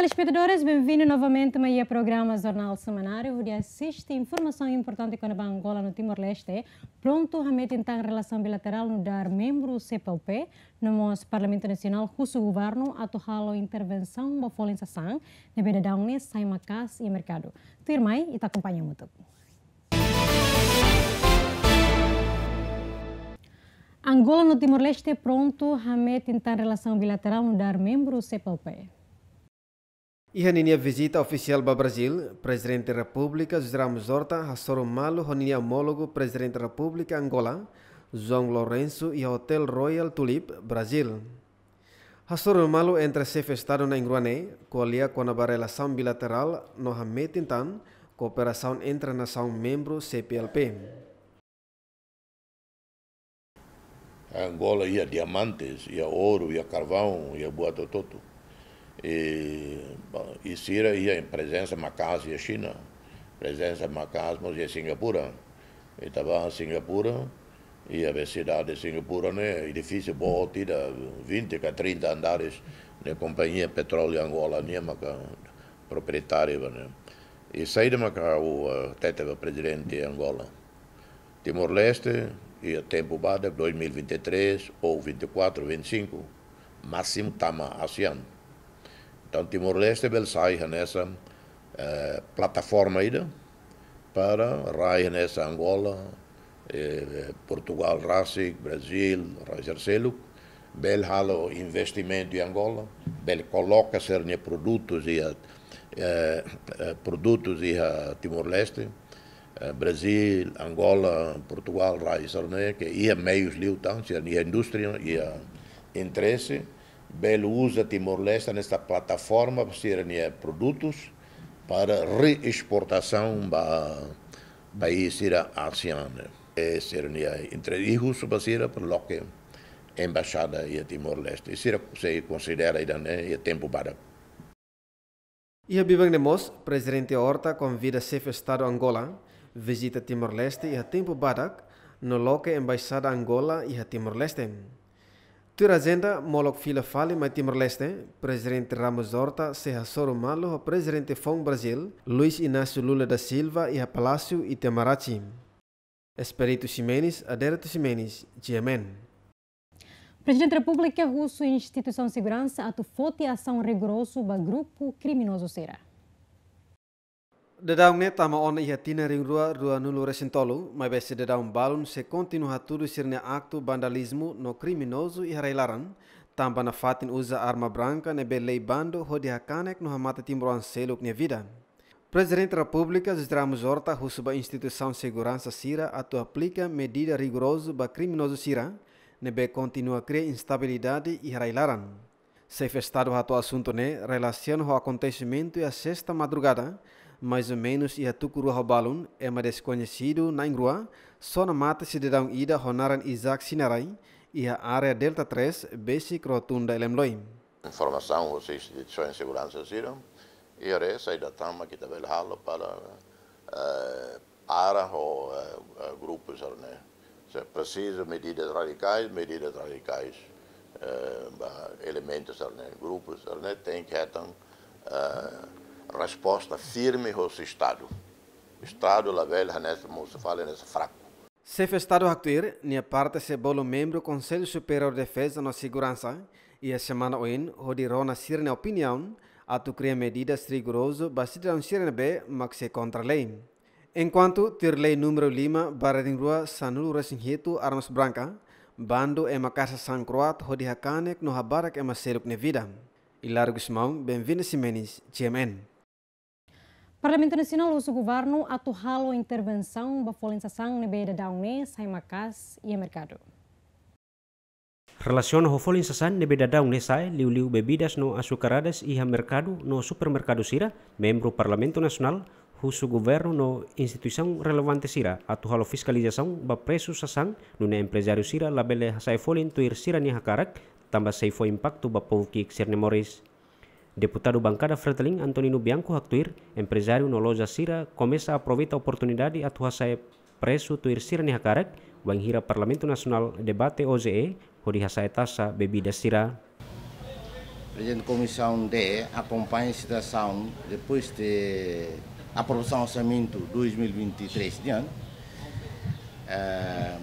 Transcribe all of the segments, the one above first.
telespectadores, bem-vindo novamente ao programa Jornal Semanário, onde assiste informação importante quando a Angola no Timor-Leste. É pronto, realmente, então, relação bilateral no dar membro CPLP, no nosso Parlamento Nacional, cujo governo atual intervenção da violência sang, na verdade, um sai macas e mercado. Tu irmã e te acompanha muito. Angola no Timor-Leste é pronto, realmente, então, relação bilateral no dar membro CPLP. Ihan inia visita oficial ba Brasil, Presidente da República José Ramos Horta, Hassoro Malo, Roninha Homólogo, Presidente da República Angola, João Lourenço e Hotel Royal Tulip, Brasil. Hassoro Malo entre chefe Estado na Ingruane, coalia com a relação bilateral no Hametintan, cooperação entre a nação membro CPLP. A Angola ia diamantes, ia ouro, ia carvão, ia boa tototo e, bom, e Cira ia em presença de Macau e China, presença de Macau e Singapura. E estava em Singapura, e a cidade de Singapura, né, edifício é bom, tira 20 a 30 andares, né, companhia Petróleo Angola, né, Macau, proprietário, né. E saí de Macau, até teve presidente de Angola. Timor-Leste, e a tempo bada, 2023 ou 24, 25, máximo tama ASEAN. Então, Timor-Leste bel sair nessa eh, plataforma aí, né? para raia nessa Angola, eh, eh Portugal, Racic, Brasil, Razer Seluk, bel halo investimento em Angola, bel coloca cerne produtos e eh, eh, produtos e Timor-Leste, eh, Brasil, Angola, Portugal, Razer, né, que ia é meios liu tão, cerne indústria e interesse Belo usa Timor-Leste nesta plataforma para eh, produtos para reexportação para países da ASEAN. E é seria eh, entre isso para para a embaixada e Timor-Leste. Isso se considera né, e é tempo para e a Bibang Nemos, presidente Horta, convida chefe de Estado Angola, visita Timor-Leste e a tempo para no local Embaixada Angola e a Timor-Leste. Tyragenda molok fila fale mai Timor-Leste, presidente Ramos Horta seha soro malo presidente Fong Brasil, Luiz Inácio Lula da Silva e a Palácio Itamaraty. Esperito Ximenes, Aderto Ximenes, GMN. Presidente da República Russo e Instituição de Segurança atu forte ação rigoroso para grupo criminoso será de Dedão neta ma on ia tina ring rua rua nulu nulo resintolu, ma besi dedão balun se continua tudo sirne acto vandalismo no criminoso e harailaran, tamba na fatin usa arma branca ne belei bando hodi hakanek no hamata timbroan seluk ne vida. Presidente da República Zdramus Horta husuba instituição segurança Sira atu aplica medida rigorosa ba criminoso Sira, nebe continua cria instabilidade e harailaran. Sef Estado hatu assunto ne relaciona ho acontecimento e sexta madrugada, mais ou menos ia Tukuru balun é mais desconhecido na Ingrua, só na mata cidadão Ida Honaran Isaac Sinarai e a área Delta 3, Basic Rotunda Elemloi. Informação, as instituições de segurança tiram, e a é, sai da Tama que também ralo para uh, eh, área ou uh, grupos, né? Se é precisa medidas radicais, medidas radicais. Uh, elementos, né? grupos, né? tem que ter uh, resposta firme ao Estado. O Estado, a velha, nesse, se fala, nesse fraco. Chefe Estado Actuir, minha parte é se bolo membro do Conselho Superior de Defesa na Segurança e a semana oin, rodirona sirne opinião, a tu criar medidas rigorosas para rigoroso, basidão sirne b, mas se contra lei. Enquanto ter lei número 5, barra de rua Sanulu Resinhito, Armas Branca, bando é uma casa San Croat, canec no habarak é uma seruk nevida. Ilargo mão bem-vindo Simenes, GMN. Parlamento Nacional usa o governo a torrá-lo intervenção para folensação na beira da UNE, sai macas e mercado. Relaciona ho folin sasan da sai liu-liu bebidas no asukarades iha merkadu mercado no supermercado Sira, membro Parlamento Nasional husu governo no instituição relevante Sira, atu halo lo fiscalização para preços sação no empresario Sira, labele sai folin tuir Sira ni hakarak, tambah seifo impacto ba povo que Deputado bancada fretling Antonino Bianco Actuir, empresário no loja Sira, começa a aproveitar a oportunidade atuar sair preso tuir Sira Nihakarek, Wanghira Parlamento Nacional Debate OZE, Hori Hasai Tasa Bebida Sira. Presidente Comissão D acompanha a situação depois de aprovação do orçamento 2023 de ano. Uh,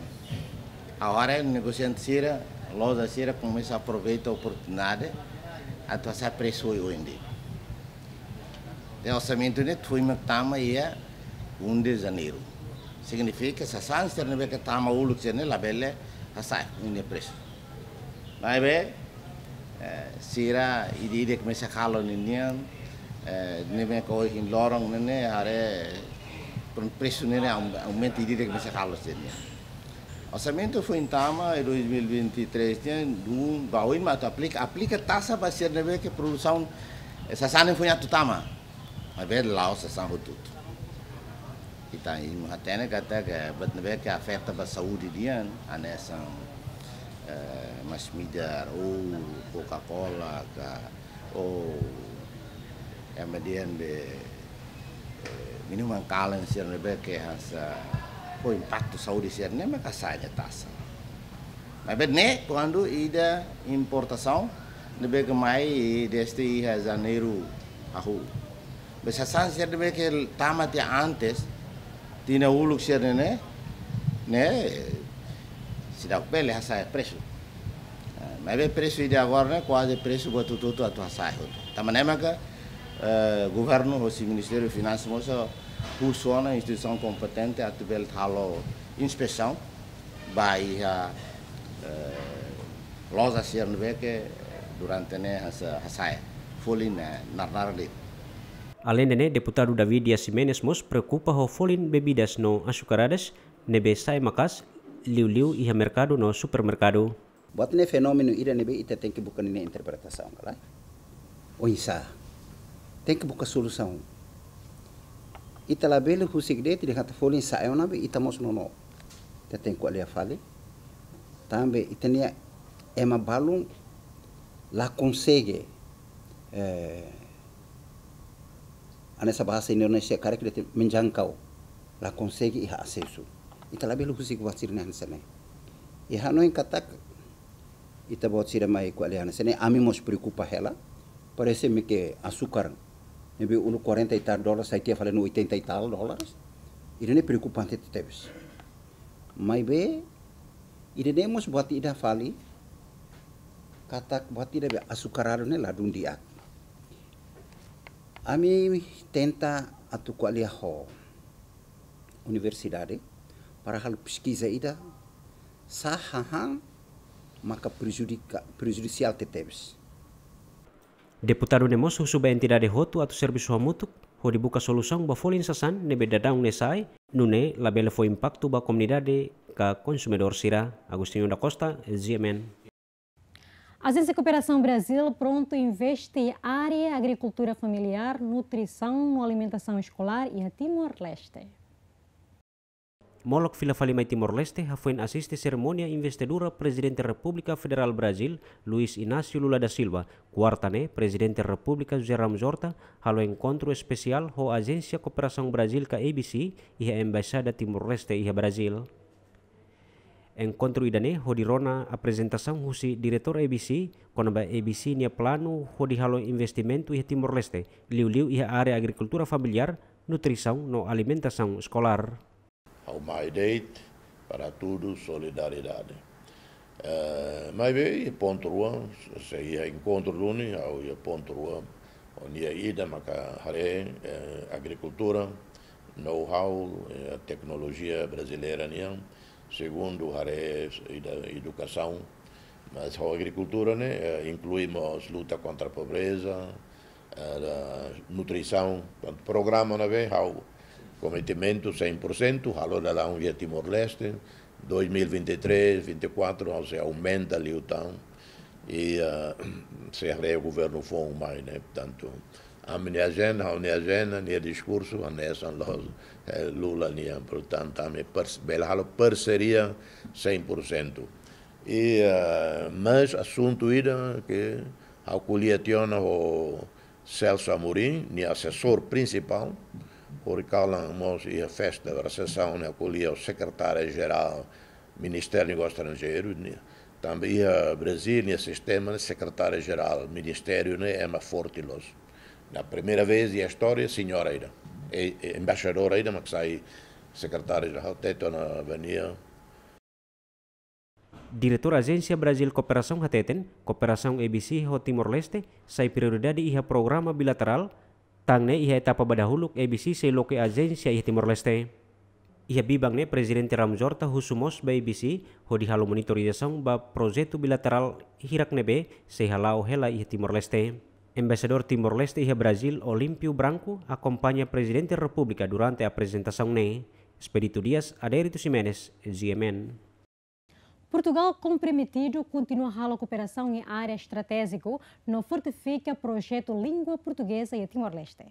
agora, negociante Sira, loja Sira, começa a aproveitar a oportunidade a tuasa preso undi. Tem orçamento de tuima tama ia 1 de janeiro. Significa que sasans ter nebe que tama ulu que ne labelle hasai inde preso. Vai be sira ididek me sakalo ninian nebe ko hin lorong nene are preso nene aumento ididek me sakalo ninian. Orçamento foi em Tama em 2023, tinha um baú mas aplica, aplica taxa para ser neve né, que produção, essa sana foi em Tama, mas bem lá o sassan foi tudo. Kita ini hatinya até que bet neve né, que afeta para saúde dia, anessa eh, mas mídia, ou Coca-Cola, ou é MDN be eh, minuman kalen ser neve né, que essa o impacto saudiciano nem é taxa. Mas bem, quando ida importação, deve a mais deste ia janeiro a rua. Mas a sanção deve que tamate antes, tinha o luxo, né? Né? Se dá o pele, a sair preço. Mas eh, bem, preço de agora, né? Quase preço, botou tudo a tua saia. Também é que o eh, governo, o Ministério da Finanças, funciona a instituição competente a nível a inspeção, vai a loja ser durante né, a saia, folin né, narrar Além de né, deputado David Yasimenes Mos preocupa o folin bebidas não açucaradas, nebe sai macas, liu-liu e mercado no supermercado. Buat ne fenômeno ira nebe ita tem que buscar interpretação, galera. Ou isso, é? tem que buscar solução o de husigde tiri hata folin saeona be itamos nono teten ko alia fale tambe itania ema balum, la consegue eh, anessa bahasa Indonesia karek tem menjangkau la consegue iha acesso italabele husig wasirna hansene iha no katak ita bot sira mai ko alia a mim mos preocupa ela parece-me que açúcar Nebe ulu 40 e tal dólares, aí tinha falado 80 e tal dólares. Ele nem é preocupante de teves. Mas be, ele nem mos buat ida fali, katak buat ida be asukarado ne é ladun diat. Ami tenta atu kualia ho universidade para hal pesquisa ida sahahan maka é prejudica, prejudicial de teves. Deputado nemos husuba entidade hotu atu serviço homutuk, hori buka solução ba folin sasan nebe dadang nesai, nune labele foi impacto ba comunidade ka consumidor sira. Agostinho da Costa, GMN. A Agência Cooperação Brasil pronto investe em área agricultura familiar, nutrição, alimentação escolar e a Timor-Leste. Molok filafali y Timor-Leste en asiste seremonia investidura Presidente Republika Federal Brasil Luis Inácio Lula da Silva, cuartane Presidente República Jeram Jorta, halu encontro especial ho Agencia Cooperação Brasil ka ABC iha Embaixada Timor-Leste iha Brasil. Encontro idane ho rona a apresentação husi diretor ABC, konaba ABC nia plano ho halu investimento iha Timor-Leste, liu-liu iha area agrikultura familiar, nutrição no alimentação skolar. ao My Date, para tudo, solidariedade. Uh, eh, mas veio ponto Ruan, seria encontro Luni, ao ponto Ruan, onde a é ida, macaré, eh, agricultura, know-how, eh, tecnologia brasileira, né? segundo Haré, educação, mas a agricultura, né? incluímos luta contra a pobreza, a nutrição, programa, né? How cometimento 100%, a da Lounge Timor-Leste, 2023, 2024, se aumenta ali o tão e uh, se o governo for mais, né? Portanto, a minha agenda, a minha agenda, meu discurso, a nessa eh, Lula, né? portanto, a minha parceria 100%. E, uh, mas assunto ira que a colheitiona o Celso Amorim, meu assessor principal, porque Calamos e a festa da recepção, né, acolhia o secretário-geral do Ministério do Negócio Estrangeiro, né, também a Brasil e né? sistema né, secretário-geral do Ministério, né, forte Fortilos. Na primeira vez na história, a senhora ainda, e, e, embaixadora ainda, mas sai secretário-geral, teto na avenida. Direktur Agensi Brazil Kooperação Hateten, cooperação EBC Ho Timor Leste, sai prioridade a programa bilateral tangne iha etapa badahuluk ABC se loke agensia iha Timor Leste. Iha bibang ne Presiden Ramzor ta husumos ba ABC ho di halo monitor yasong ba projetu bilateral hirak nebe se hela iha Timor Leste. Embasador Timor Leste iha Brazil Olimpio Branco akompanya Presiden Republika durante a presentação ne. Expedito Dias, Aderitus Jimenez, GMN. Portugal comprometido continuará a cooperação em área estratégica no fortifica projeto Língua Portuguesa e Timor-Leste.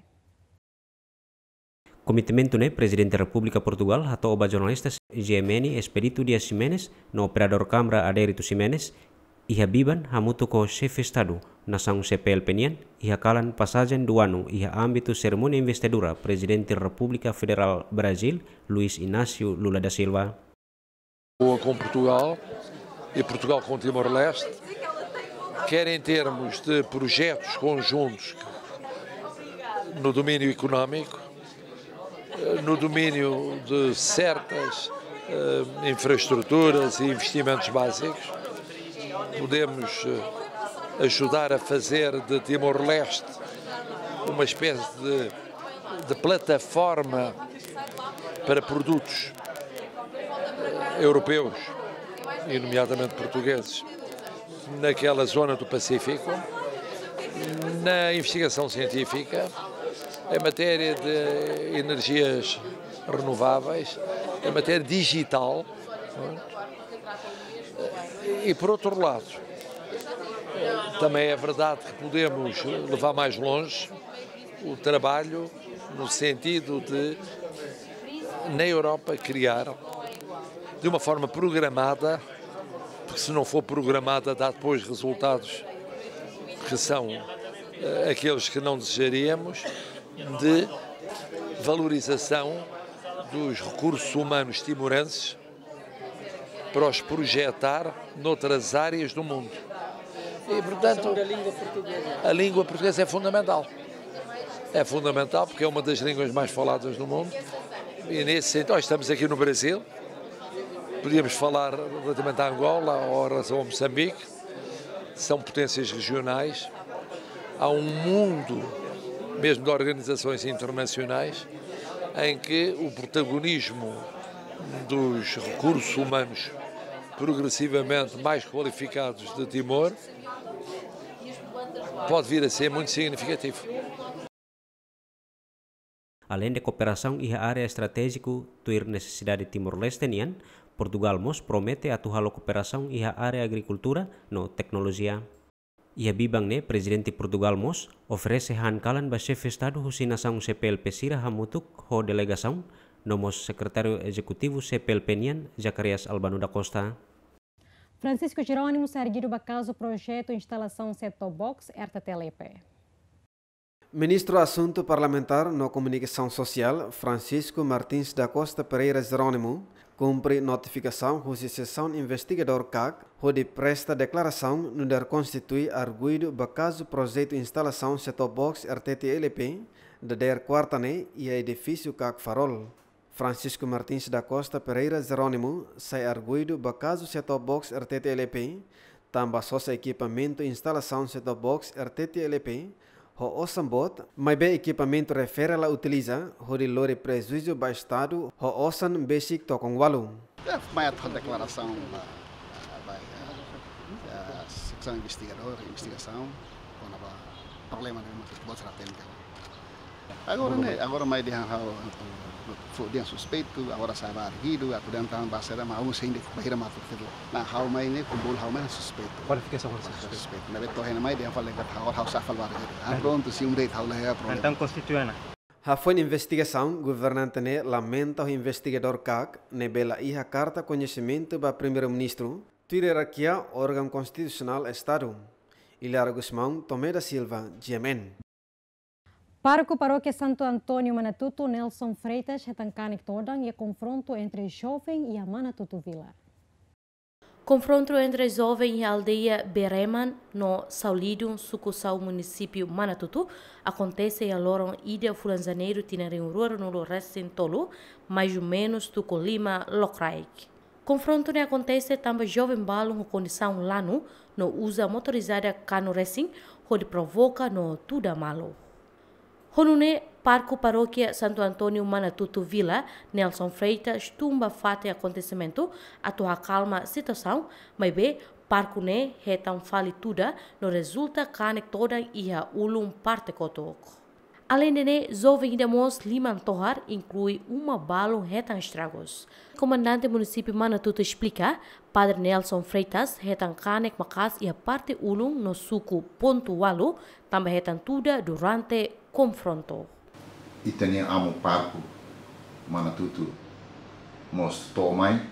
Comitimento né Presidente da República Portugal atau oba jornalistas GMN Espírito Dias Ximenes no operador Câmara Adérito Ximenes e habiban hamuto ko chefe Estado CPL penian e hakalan do ano e a âmbito cerimônia investidura Presidente da República Federal Brasil Luiz Inácio Lula da Silva Boa com Portugal e Portugal com Timor-Leste, quer em termos de projetos conjuntos no domínio económico, eh, no domínio de certas uh, infraestruturas e investimentos básicos, podemos eh, ajudar a fazer de Timor-Leste uma espécie de, de plataforma para produtos europeus, e nomeadamente portugueses, naquela zona do Pacífico, na investigação científica, em matéria de energias renováveis, em matéria digital. É? E por outro lado, também é verdade que podemos levar mais longe o trabalho no sentido de, na Europa, criar de uma forma programada, porque se não for programada dá depois resultados que são uh, aqueles que não desejaríamos, de valorização dos recursos humanos timorenses para os projetar noutras áreas do mundo. E, portanto, a língua portuguesa é fundamental. É fundamental porque é uma das línguas mais faladas no mundo. E nesse sentido, nós estamos aqui no Brasil, Podíamos falar relativamente à Angola ou relação Moçambique, são potências regionais, há um mundo, mesmo de organizações internacionais, em que o protagonismo dos recursos humanos progressivamente mais qualificados de Timor pode vir a ser muito significativo. Além da cooperação e a área estratégica do necessidade timor leste Portugalmos promete a a cooperação e a área agricultura no tecnologia. Ia bibangne né, presidente Portugalmos oferece hankalan ba chefe estado husinação CPLP Sira Hamutuk ho delegação Mos secretário executivo CPLP Nian Zacarias Albano da Costa. Francisco Jerônimo Sergiro Bacaso projeto instalação seto box RTTLP. Ministro Assunto Parlamentar no Comunicação Social, Francisco Martins da Costa Pereira Jerônimo, cumpre notificação a sessão investigador CAC, onde presta declaração no der constitui arguido caso projeto instalação set-top box RTTLP da der quartane e edifício CAC Farol. Francisco Martins da Costa Pereira Jerônimo sai arguido caso set-top box RTTLP, tamba sócio equipamento instalação set-top box RTTLP, Ho osambot, mas be equipamento refere la utiliza, o lore prejuízo bastado, ho osan basic tokong walu. É, mas a declaração da, é, secção investigadora, investigação, quando há problema, de uma pode técnica. Agora, né, agora mais de foi foden suspeito agora sabar hidu akudan tan tá basera mau sein de bahira ma fikir na mais né, com kumbul hau mais suspeito qualificação é é suspeito na beto hena mais de fala que hau hau safal bar hidu a pronto se um rei hau leha pronto então constituena Ha foi investigação governante né lamenta o investigador CAC ne né, bela iha carta conhecimento ba primeiro-ministro Twitter Tireraquia órgão constitucional Estado Hilário Guzmão Tomé da Silva, Gemen. Pároco Paróquia Santo Antônio Manatuto, Nelson Freitas, Retancanik é Tordan e é confronto entre jovem e a Manatuto Vila. Confronto entre jovem e a aldeia Bereman, no Saulidum, Sucussal, município Manatutu, acontece em Aloron Ida Fulanzaneiro, Tinarim Ruaro, no racing Tolu, mais ou menos do Colima, Locraik. Confronto ne acontece também jovem balo com condição lano, no usa motorizada cano racing, onde provoca no tudo malo honune Parco Paróquia Santo Antônio Manatutu Vila, Nelson Freitas tumba fate acontecimento, atua calma situação, mas bem, Parco é retam fale tudo, no resulta cane toda ia ulum parte kotok. Além de né, jovem demos Liman Tohar inclui uma bala retan estragos. Comandante município Manatuto explica, Padre Nelson Freitas retan canek macas e a parte ulum no suco pontualo também também retan tudo durante confrontou. E tenho amo parco, manatutu, mos tomai,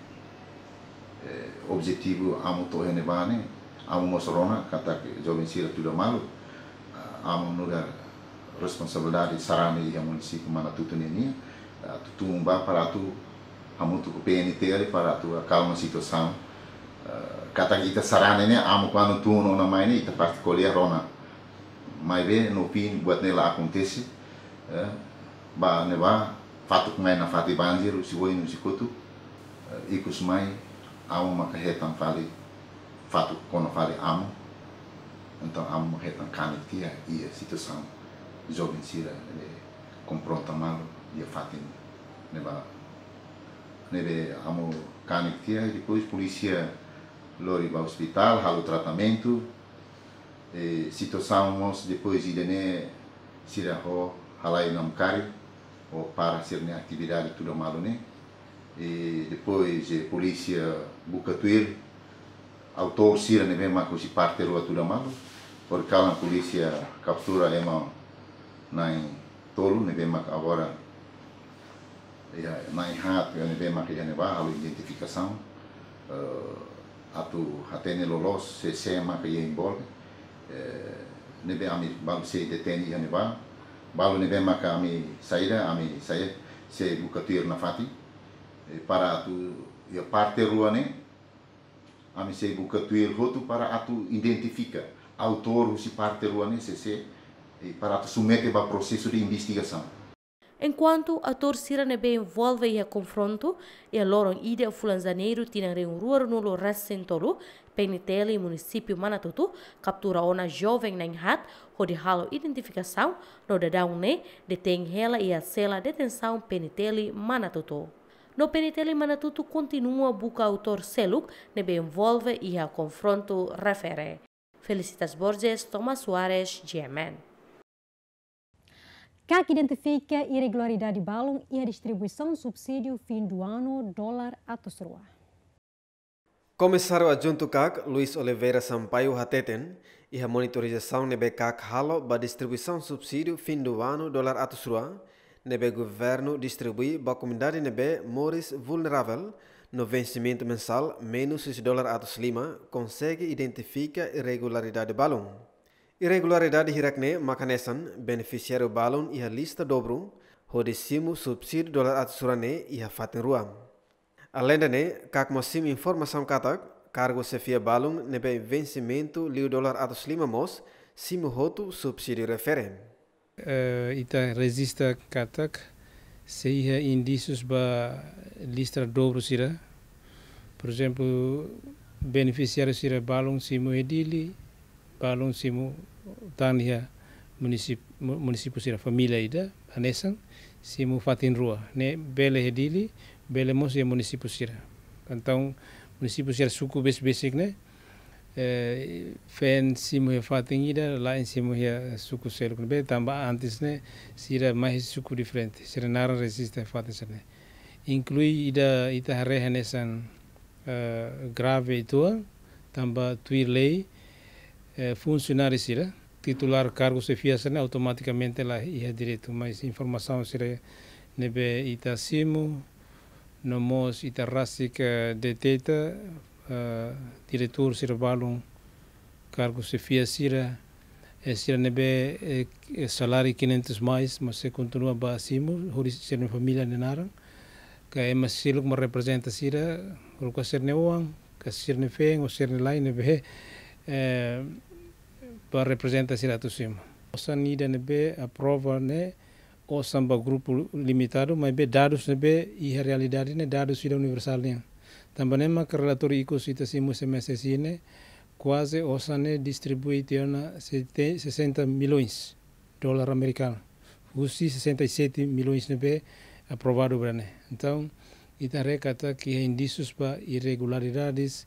eh, objetivo amo to renevane, amo mos kata jovem sira tudo malu, ah, amo nugar responsabilidade sarane yang município manatutu nenia, ah, tutumba para tu amo tu PNT ali para tu calma situação. Ah, kata kita sarane ne amo quando tu não na mai ita partikolia rona. maibe no pin buat nela acontece ba neba com aí na fati banjir no boi nu si kutu ikus mai amu maka hetan fali fatuk kono fali amu então amu hetan kani tia ia situação jovem sira confronta mal dia fatin né, nebe amu kani tia depois polícia lori ba hospital halo tratamento e, eh, situação nós depois de né sira ho halai nam cari ou para ser né atividade eh, tudo malo né e depois a eh, polícia bucatuir autor sira né mesmo que se parte rua tudo malo por causa a polícia captura é mal na tolo né mesmo agora na errado né mesmo que já né a identificação uh, atu atene lolos se sema que é envolve নেবে আমি se deteni ya neba, balu nebe maka ami saya, ami saya se buka tuir na fati eh, para atu ya parte ruane ami se buka tuir hotu para atu identifika autor si parte ruane se se eh, para atu sumete ba proses de investigação Enquanto a torcida nebe envolve e a confronto, e a loron ide fulanzaneiro tinare um ruor no recentolo, penitele e município Manatutu, captura ona jovem na hat, onde halo identificação, no dedão detém ela e a cela detenção penitele Manatutu. No penitele Manatutu continua buca autor Seluk, nebe envolve e a confronto refere. Felicitas Borges, Thomas Soares, Yemen. CAC identifica irregularidade de balão e a distribuição subsídio fim do ano dólar a Tosrua. Comissário adjunto CAC, Luiz Oliveira Sampaio Hateten, e a monitorização nebe CAC halo a distribuição subsídio fim do ano dólar a Tosrua, nebe governo distribui a comunidade nebe Mores vulnerável, no vencimento mensal menos 6 dólar a Lima, consegue identificar irregularidade de balão. Irregularidade hirakne makanesan beneficiário balon iha lista dobro hodisimu subsídio at atsurane iha fatin ruam. Além ne, kak mosim informação katak, cargo sefia balon nebe vencimento liu dolar atos lima mos, simu hotu subsídio referem. Uh, ita resista katak, se iha indícios ba lista dobro sira, por exemplo, beneficiário sira balon simu edili, balon simu tania municip municipu sira familia ida anesan si mu fatin rua ne bele hedili bele mos ya munisipu sira kantong munisipu sira suku bes basic ne eh, fen si mu fatin ida lain si mu ya suku seluk be tamba antis ne sira mahis suku different sira nara resista fatin sira inclui ida ita hare hanesan eh, grave itu tamba tuir lei Eh, funcionário será titular cargo se fizer né, automaticamente lá ia é direito mas informação será nebe itacimo nomos itarrasica deteta uh, diretor será balum cargo se fizer será será nebe eh, salário 500 mais mas se continua simo horis será família nenara que é mas silo que representa será o que será neuang que será nefeng ou será lain nebe eh, para representar Siratusimo. Osa nida nebe aprova né osa ba grupo limitado mas be dados nebe e a realidade né dados vida universal né. Também ma que relatório ico cita simo semestre sine quase osa né distribui tiana 60 milhões de dólar americano. Usi 67 milhões nebe aprovado para brane. Então, Itaré kata que há indícios para irregularidades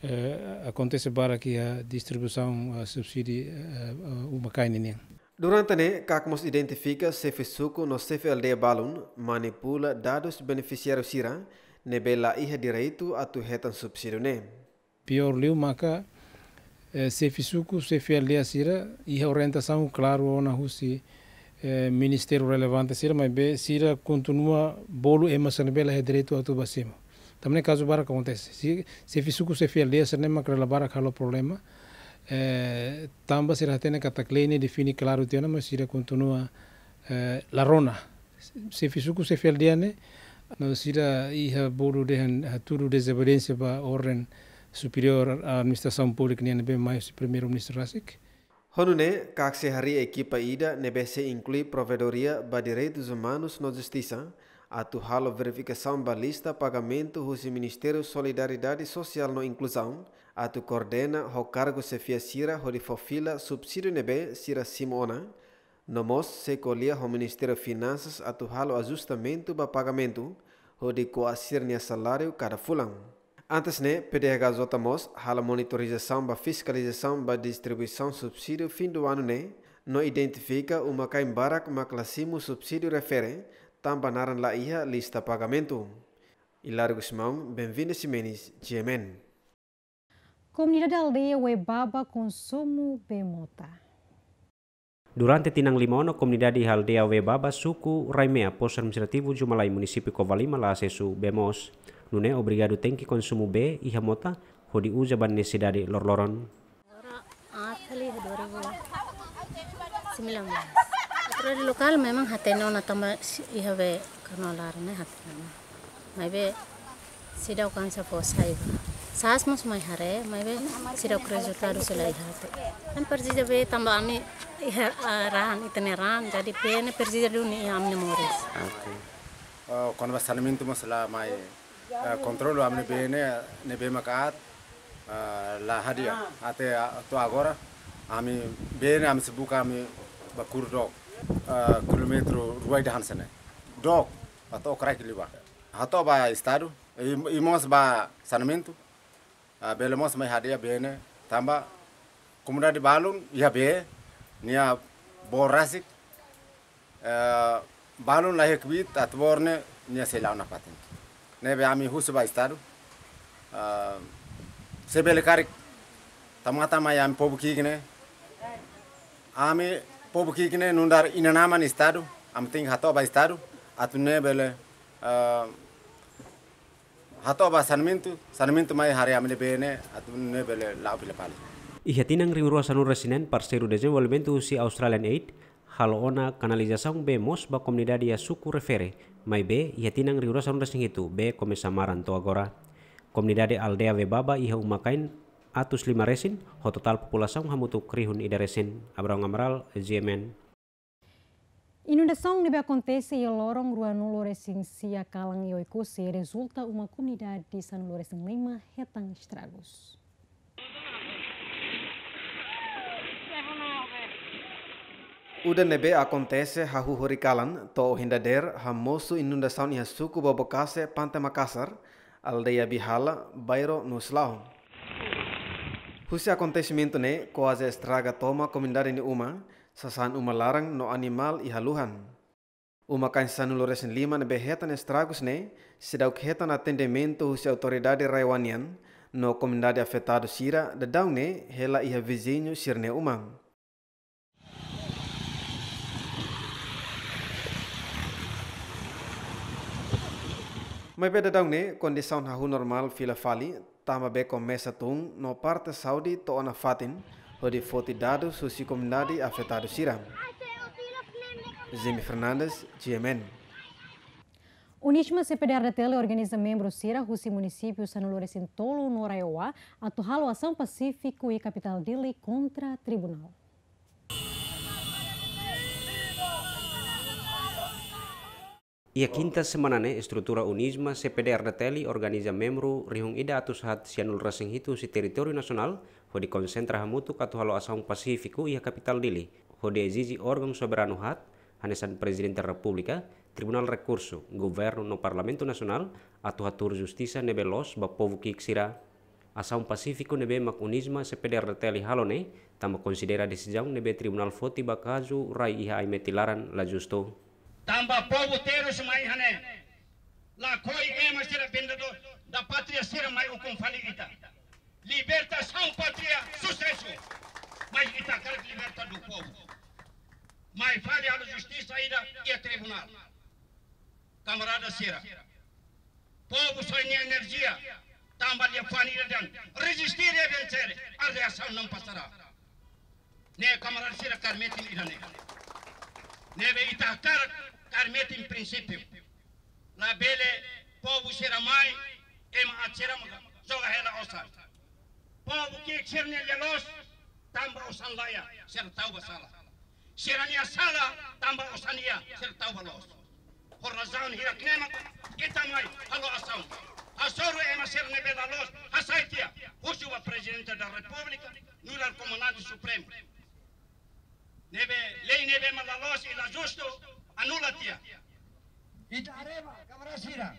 eh, acontece para que a distribuição a subsídio uh, uma cainenha. Durante a né, como se identifica se Fesuco no CFLD Balun manipula dados beneficiários Sira, nebela iha direito a tu retan subsídio né Pior liu maka Cefisuco, CFLD Sira, iha orientação claro na Rússia ministério relevante Sira, mas Sira continua bolo emocional bela é direito a tu basima. Também caso bara acontece. Se se fisuku se fiel se nem macrela bara calo problema. Eh, também se se ratene cataclene define claro o tema mas se continua eh, la rona. Se fisuku né, se fiel diane, no sira iha boru de haturu desobediência para ordem superior à administração pública nem bem mais primeiro-ministro Rasik. Honune, caxi hari equipa ida nebe se inclui provedoria ba direitos humanos na justiça, a Turralo Verificação Balista Pagamento do Ministério Solidariedade Social no Inclusão. A tu coordena o cargo se fia Sira fofila Subsídio Nebe Sira Simona. Nomos se colia o Ministério Finanças a Turralo Ajustamento ba Pagamento. Rodico a Sirnia Salário cada fulano. Antes, né, PDH Zotamos, hala monitorização ba fiscalização ba distribuição subsídio fim do ano, né, não identifica uma caimbara que uma classimo subsídio refere, naran la iha lista pagamento. Hilário Guzmão, bem-vindo Simenes, Yemen. Comunidade da aldeia baba Consumo Bemota. Durante tinang limono comunidade aldea baba suku Raimea pos administrativo Jumalai munisipi kovalima Covalima la Bemos. Nune obrigado tenki consumo B iha mota hodi uja ban nesidade lorloron. Ora ah, sembilan belas. Dari lokal memang hati ya na tama ihabe hati nona. Mau be sidau kan sa posai ba. saat mus hari, mau be sidau kerja taruh selai hati. Kan jadi tambah kami ya ran itu ran jadi pene pergi jadi ni kami moris. Oke. Kon ba salmin tu masala mai kontrol lo kami ne be makat lah lahadia ate to agora kami ne kami sebuka bakur dok. Ah, kilometr ruwai dahansene dok atau okrai kiliba hato ba istadu imos ba sanmintu ah, belemos mai hadia bene tamba kumuna di balun ya be nia borasik ah, balun lahek bit atborne nia selauna patin ne be ami husu ba istadu sebele karik tamata mai am pobuki gine ami povo que que não dar inanama no estado am tem hato ba estado atune bele eh, hato ba sanmintu sanmintu mai hari amle bene atune bele lau pile pali Ihatinang rimrua sanu resinen parceiro desenvolvimento si Australian Aid halona canalização be mos ba comunidade ya suku refere mai be ihatinang rimrua sanu resing itu be komesamaran to agora comunidade aldea be baba iha umakain atus lima resin ho total população hamutu krihun ida resin abrão amaral GMN Inundação nebe acontece e lorong rua nulu resin sia kalang ioi kose resulta uma di san nulo resin lima hetang estragos. Uda nebe akontese hahu kalan to der hamosu inundação e suku babocase pantai Makassar, aldeia Bihala, bairo nuslaung. Pusi acontecimento ne aja estraga toma comendare ni uma, sasan uma larang no animal ihaluhan. haluhan. Uma cansano lores lima ne behetan estragus ne, sedau kehetan atendimento husi autoridade raiwanian, no comendade afetado sira, daun ne hela iha vizinho sirne uma. Mai beda daun ne kondisi hahu normal fila fali tambah começa tum no parte Saudi to ana fatin hodi fotidado susi comunidade afetado siram. Zimi Fernandes, GMN. Unishma CPDR da Tele organiza membros Sira, Rússia e municípios São Lourenço Tolo, Noraiuá, atual ação pacífico e capital dele contra tribunal. Ia kinta semanane struktura unisma CPDR dateli organiza memru rihung ida atus hat sianul rasing hitu si teritori nasional ho di konsentra hamutu atau halo asaung pasifiku ia kapital dili di ezizi organ soberano hat hanesan presiden republika tribunal rekursu governo no parlamento nasional atau hatur justisa nebe los bapovu kiksira asaung pasifiku nebe mak unisma CPDR dateli halone tambah konsidera desijang nebe tribunal foti bakazu rai iha aimetilaran la justo Tamba povo teros se mai hane. La koi e masira bindado da pátria ser mai ukum fali ita. Libertação pátria sucesso. Mas ita quer liberta do povo. Mai fale a justiça ida e a tribunal. Camarada Sira. Povo sonha energia. Tamba lhe fani dan. Resistir e vencer. A reação não passará. Ne camarada Sira carmetin irane. Neve ita карметин принципиу. На беле пову сирамај, ема а сирамага, зога хела осар. Пову ке черне лелос, тамба осанлая, сера тауба сала. Сирания сала, тамба осания, сера тауба лос. Хорразаун хираклемага, итамай, хало асаун. Асору ема серне бела лос, асайтия, ушува президента да република, нулар комунанти супремо. Neve, lei neve malalos y la justo, anulatia. Itareva, camarasira.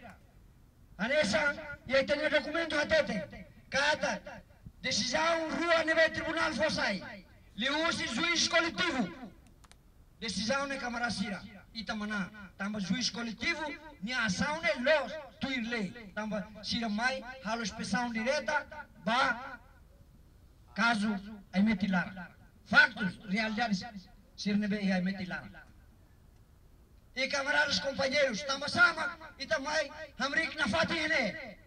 Anessa, e aí tem documento atete. Cata, decisão rua neve tribunal fossai. Liusi juiz coletivo. Decisão ne camarasira. Itamana, tamba juiz coletivo, minha ação ne los, tuir lei. Tamba sira mai, halo expressão direta, ba, caso, aí metilar. Factos, realidades, sirnebe e aí metilar e camaradas companheiros, tamba sama e também Hamrik Nafatine.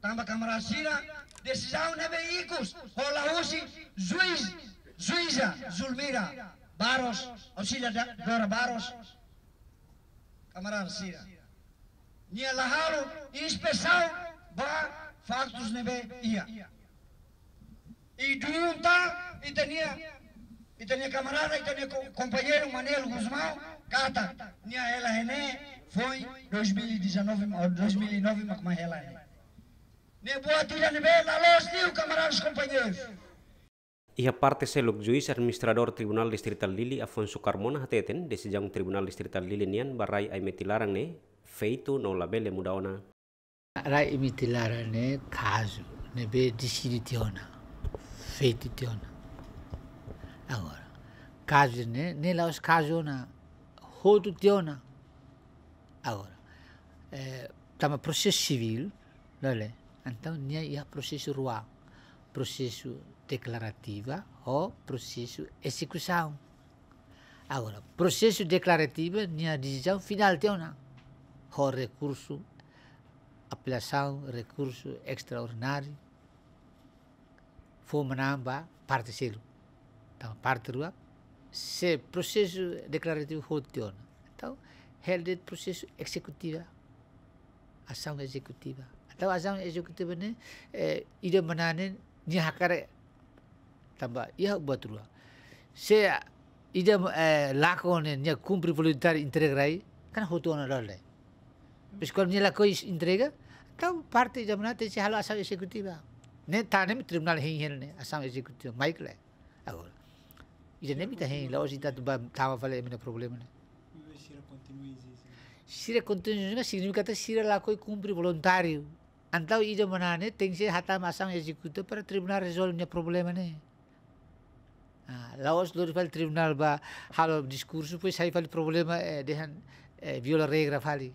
Tamba camaradina, decisão neve né, veículos, rola usi, juiz, juíza, Zulmira, Baros, auxiliadora Baros, camaradina. Nia lahalo, inspeção, ba, factos neve né, ia. E junta, e tenia e tenia camarada, e tenia companheiro, Manelo Guzmão, Cata, minha ela René foi 2019 ou 2009 mas ela é. Ne boa tira ne bela los diu camaradas companheiros. E a parte seluk juiz administrador Tribunal Distrital Lili Afonso Carmona hateten desejang Tribunal Distrital Lili nian barai ai metilarang ne feito no labele mudaona. Rai metilarang ne caso ne be deciditiona feito tiona. Agora, caso ne ne laos caso na rodotiona. Agora, está eh, é, no processo civil, não é? Então, não é processo rural, processo declarativa ou processo execução. Agora, processo declarativo, não é decisão final, de tiona. Ou recurso, apelação, recurso extraordinário. Foi uma parte civil. Então, parte rural, se processo declarativo rotina. Então, realmente, processo executivo, ação executiva. Então, ação executiva, né, é, eh, ida manane, ni hakare, tamba, ia buat rua. Se, ida é, eh, lako, né, nia cumpri voluntário integrai, kan rotina lá, né. Mas quando nia lako is entrega, então, parte ida manane, tem se halo ação executiva. Né, tá, tribunal hein, né, ação executiva, maik, né, agora. Ida nem mita hein, lá hoje ida tá tu tava falando meu problema, né? Shira continua Shira continua significa que Shira lá coi cumpre voluntário. Antau ida mana né, tem que hatar masang executa para tribunal resolve meu problema, né? Ah, os hoje do tribunal ba halo discurso, pois aí fale problema, eh, dehan eh, viola regra fale.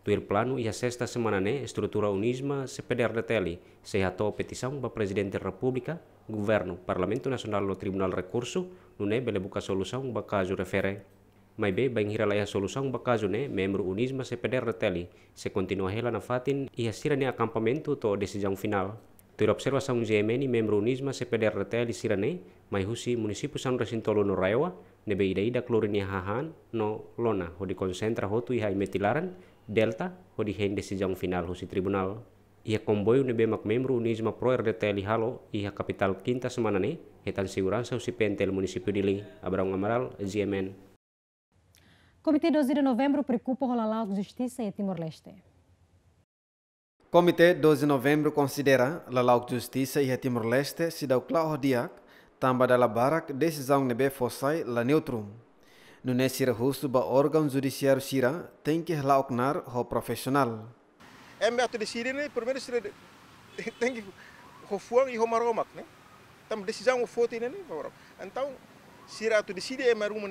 Tuir planu plano ia sesta semanane struktura se sepeder se atò petisang ba Presidente republika, Governo, Parlamento nasional lo Tribunal Recurso, nun bele buka solusang ba kaju refere. Mai be bang hira laia solusang ba kaju ne membro unisma sepeder pederneteli, se kontinua hela na fatin ia sirane acampamento to desijang final. observa saung jemeni membro unisma sepeder pederneteli sirane, mai husi munisipu San Recintolo no Raiwa, nebe ida ida klorinia hahan no lona, ho di konsentra hotu iha imetilaran delta hodi hende sejong final hosi tribunal ia komboi ne bemak membro ni izma proer teli halo ia kapital kinta semana ne hetan sa hosi pentel município dili Lim Amaral ZMN Komite 12 de novembro preocupa o Justiça e Timor-Leste. Komite 12 de novembro considera lalau justiça e Timor-Leste se dá o diak tamba da barak decisão nebe fosai la neutrum no Husu ba organ judisiar sira tengke lauknar lauk nar ho profesional. embe atu di e, sira né, primeiro sira tengke ho fuang i ho maromak ne Tam ho foti e ne né, favor. antau sira atu di sira é e maruman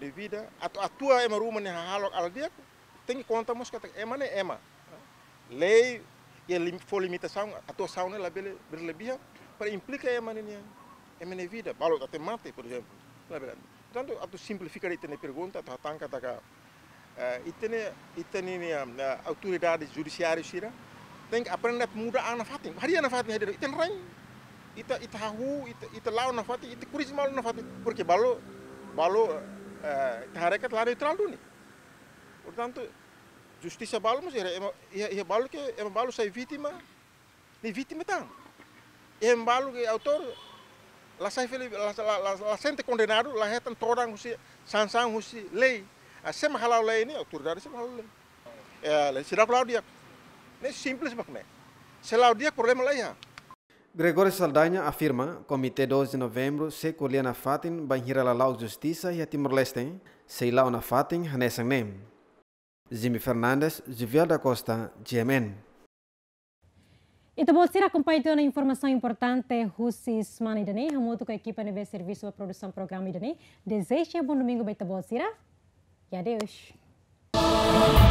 de vida, atu atua é maruman ne halok aldia, tem que conta mos kata ema mane é ma. Lei e saung atau saung né labele berlebihan. para implika é mane ne é mane vida, balo até mate, por exemplo. Labele. Portanto, a tu simplificar itene pergunta, ta tanka taka uh, eh, itene itene ni um, uh, autoridade judiciária sira. Tem que aprender a ana a Hari a fatin hadir iten rain. Ita ita hu ita ita lau fatin, ita kuris malu fatin. Porque balo balo uh, eh, ita harekat lau neutral duni. Portanto, justiça balo mas era é balo que é balo sai vítima. Ni vítima tang. e balo que autor sai sente condenado lei né, a sem lei autoridade sem lei é dia nem simples é. se dia problema Gregório Saldanha afirma Comitê 12 de Novembro se colhe na fatin banhira la lau justiça e a Timor-Leste se lá na fatin hanesang nem Zimi Fernandes, Juvial da Costa, GMN. Então, você acompanha a informação importante é Rusi Smani Dani, Hamuto com a equipe de Serviço para Produção do Programa Dani. Desejo um bom domingo, Beta Bozira. E adeus.